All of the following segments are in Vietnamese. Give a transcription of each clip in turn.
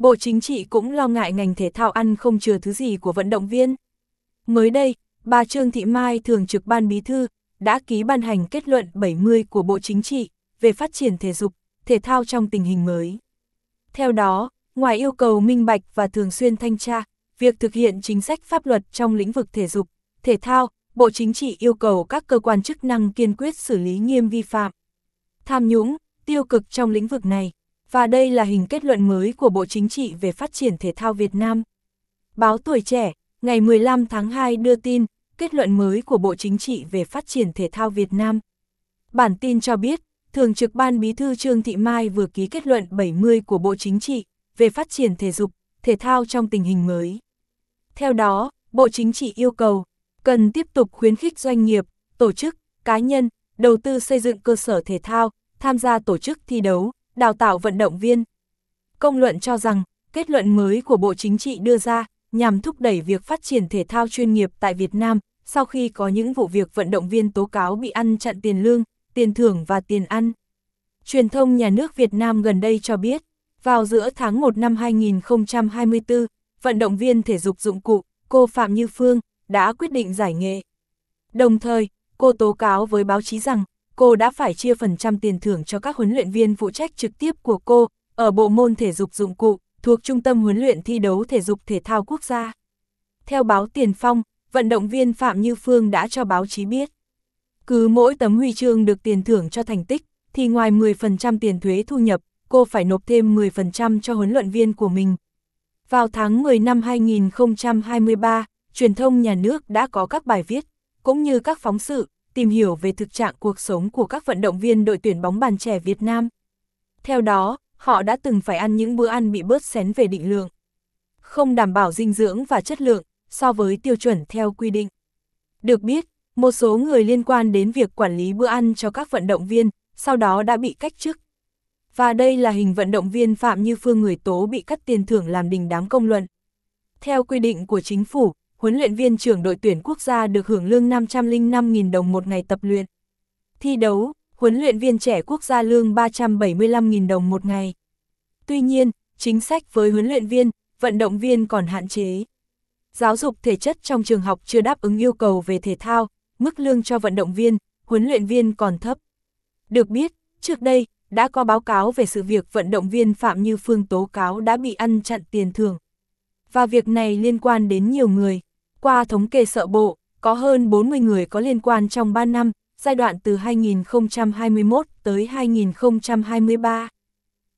Bộ Chính trị cũng lo ngại ngành thể thao ăn không chừa thứ gì của vận động viên. Mới đây, bà Trương Thị Mai thường trực ban bí thư đã ký ban hành kết luận 70 của Bộ Chính trị về phát triển thể dục, thể thao trong tình hình mới. Theo đó, ngoài yêu cầu minh bạch và thường xuyên thanh tra, việc thực hiện chính sách pháp luật trong lĩnh vực thể dục, thể thao, Bộ Chính trị yêu cầu các cơ quan chức năng kiên quyết xử lý nghiêm vi phạm, tham nhũng, tiêu cực trong lĩnh vực này và đây là hình kết luận mới của Bộ Chính trị về phát triển thể thao Việt Nam. Báo Tuổi Trẻ, ngày 15 tháng 2 đưa tin, kết luận mới của Bộ Chính trị về phát triển thể thao Việt Nam. Bản tin cho biết, Thường trực Ban Bí thư Trương Thị Mai vừa ký kết luận 70 của Bộ Chính trị về phát triển thể dục, thể thao trong tình hình mới. Theo đó, Bộ Chính trị yêu cầu cần tiếp tục khuyến khích doanh nghiệp, tổ chức, cá nhân đầu tư xây dựng cơ sở thể thao, tham gia tổ chức thi đấu, đào tạo vận động viên. Công luận cho rằng, kết luận mới của Bộ Chính trị đưa ra nhằm thúc đẩy việc phát triển thể thao chuyên nghiệp tại Việt Nam sau khi có những vụ việc vận động viên tố cáo bị ăn chặn tiền lương, tiền thưởng và tiền ăn. Truyền thông nhà nước Việt Nam gần đây cho biết, vào giữa tháng 1 năm 2024, vận động viên thể dục dụng cụ, cô Phạm Như Phương, đã quyết định giải nghệ. Đồng thời, cô tố cáo với báo chí rằng, cô đã phải chia phần trăm tiền thưởng cho các huấn luyện viên phụ trách trực tiếp của cô ở bộ môn thể dục dụng cụ thuộc Trung tâm Huấn luyện thi đấu thể dục thể thao quốc gia. Theo báo Tiền Phong, vận động viên Phạm Như Phương đã cho báo chí biết. Cứ mỗi tấm huy chương được tiền thưởng cho thành tích, thì ngoài 10% tiền thuế thu nhập, cô phải nộp thêm 10% cho huấn luyện viên của mình. Vào tháng 10 năm 2023, truyền thông nhà nước đã có các bài viết, cũng như các phóng sự, tìm hiểu về thực trạng cuộc sống của các vận động viên đội tuyển bóng bàn trẻ Việt Nam. Theo đó, họ đã từng phải ăn những bữa ăn bị bớt xén về định lượng, không đảm bảo dinh dưỡng và chất lượng so với tiêu chuẩn theo quy định. Được biết, một số người liên quan đến việc quản lý bữa ăn cho các vận động viên sau đó đã bị cách chức. Và đây là hình vận động viên Phạm Như Phương người tố bị cắt tiền thưởng làm đình đám công luận. Theo quy định của chính phủ, huấn luyện viên trưởng đội tuyển quốc gia được hưởng lương 505.000 đồng một ngày tập luyện. Thi đấu, huấn luyện viên trẻ quốc gia lương 375.000 đồng một ngày. Tuy nhiên, chính sách với huấn luyện viên, vận động viên còn hạn chế. Giáo dục thể chất trong trường học chưa đáp ứng yêu cầu về thể thao, mức lương cho vận động viên, huấn luyện viên còn thấp. Được biết, trước đây, đã có báo cáo về sự việc vận động viên Phạm Như Phương tố cáo đã bị ăn chặn tiền thưởng. Và việc này liên quan đến nhiều người. Qua thống kê sợ bộ, có hơn 40 người có liên quan trong 3 năm, giai đoạn từ 2021 tới 2023.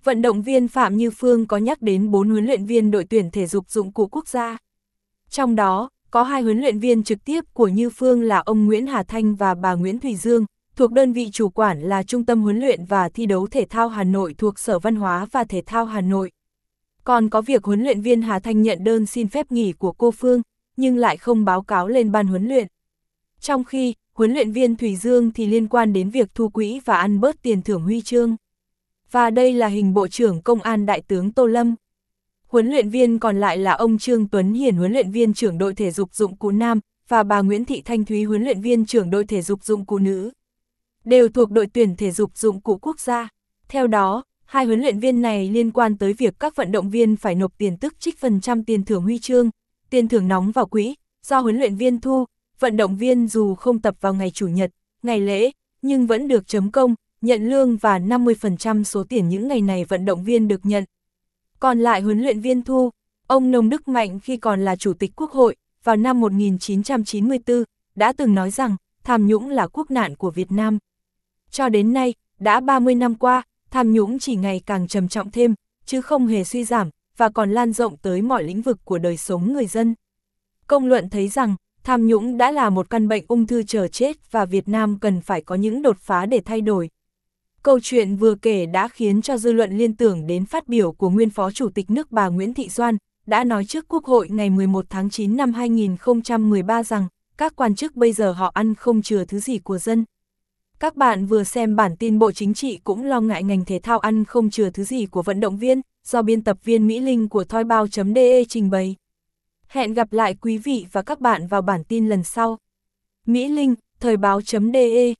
Vận động viên Phạm Như Phương có nhắc đến 4 huấn luyện viên đội tuyển thể dục dụng cụ quốc gia. Trong đó, có hai huấn luyện viên trực tiếp của Như Phương là ông Nguyễn Hà Thanh và bà Nguyễn Thủy Dương, thuộc đơn vị chủ quản là Trung tâm Huấn luyện và Thi đấu Thể thao Hà Nội thuộc Sở Văn hóa và Thể thao Hà Nội. Còn có việc huấn luyện viên Hà Thanh nhận đơn xin phép nghỉ của cô Phương, nhưng lại không báo cáo lên ban huấn luyện. Trong khi, huấn luyện viên Thủy Dương thì liên quan đến việc thu quỹ và ăn bớt tiền thưởng huy chương. Và đây là hình Bộ trưởng Công an Đại tướng Tô Lâm. Huấn luyện viên còn lại là ông Trương Tuấn Hiền huấn luyện viên trưởng đội thể dục dụng cụ nam và bà Nguyễn Thị Thanh Thúy huấn luyện viên trưởng đội thể dục dụng cụ nữ. Đều thuộc đội tuyển thể dục dụng cụ quốc gia. Theo đó, hai huấn luyện viên này liên quan tới việc các vận động viên phải nộp tiền tức trích phần trăm tiền thưởng huy chương, tiền thưởng nóng vào quỹ, do huấn luyện viên thu, vận động viên dù không tập vào ngày Chủ nhật, ngày lễ, nhưng vẫn được chấm công, nhận lương và 50% số tiền những ngày này vận động viên được nhận. Còn lại huấn luyện viên thu, ông Nông Đức Mạnh khi còn là Chủ tịch Quốc hội, vào năm 1994, đã từng nói rằng tham nhũng là quốc nạn của Việt Nam. Cho đến nay, đã 30 năm qua, tham nhũng chỉ ngày càng trầm trọng thêm, chứ không hề suy giảm, và còn lan rộng tới mọi lĩnh vực của đời sống người dân. Công luận thấy rằng, tham nhũng đã là một căn bệnh ung thư chờ chết và Việt Nam cần phải có những đột phá để thay đổi. Câu chuyện vừa kể đã khiến cho dư luận liên tưởng đến phát biểu của nguyên phó chủ tịch nước bà Nguyễn Thị Doan, đã nói trước Quốc hội ngày 11 tháng 9 năm 2013 rằng, các quan chức bây giờ họ ăn không chừa thứ gì của dân. Các bạn vừa xem bản tin Bộ Chính trị cũng lo ngại ngành thể thao ăn không chừa thứ gì của vận động viên, do biên tập viên Mỹ Linh của thoibao.de trình bày. Hẹn gặp lại quý vị và các bạn vào bản tin lần sau. Mỹ Linh, thời báo.de